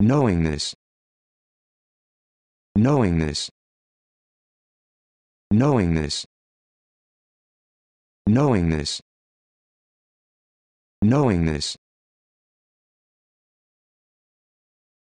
Knowing this. Knowing this. Knowing this. Knowing this. Knowing this.